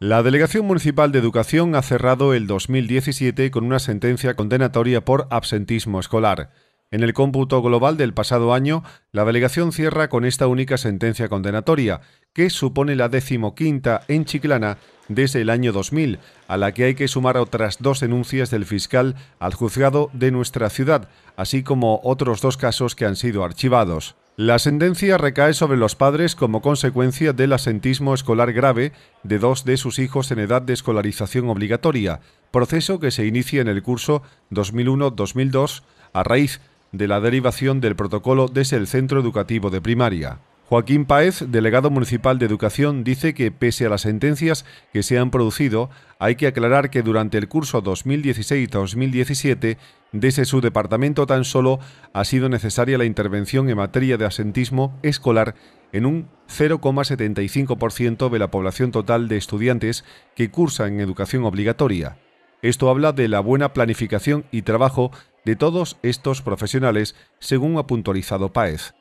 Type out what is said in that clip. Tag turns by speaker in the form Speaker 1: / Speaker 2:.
Speaker 1: La Delegación Municipal de Educación ha cerrado el 2017 con una sentencia condenatoria por absentismo escolar. En el cómputo global del pasado año, la delegación cierra con esta única sentencia condenatoria, que supone la decimoquinta en Chiclana desde el año 2000, a la que hay que sumar otras dos denuncias del fiscal al juzgado de nuestra ciudad, así como otros dos casos que han sido archivados. La ascendencia recae sobre los padres como consecuencia del asentismo escolar grave de dos de sus hijos en edad de escolarización obligatoria, proceso que se inicia en el curso 2001-2002 a raíz de la derivación del protocolo desde el centro educativo de primaria. Joaquín Paez, delegado municipal de Educación, dice que pese a las sentencias que se han producido, hay que aclarar que durante el curso 2016-2017, desde su departamento tan solo ha sido necesaria la intervención en materia de asentismo escolar en un 0,75% de la población total de estudiantes que cursan educación obligatoria. Esto habla de la buena planificación y trabajo de todos estos profesionales, según ha puntualizado Paez.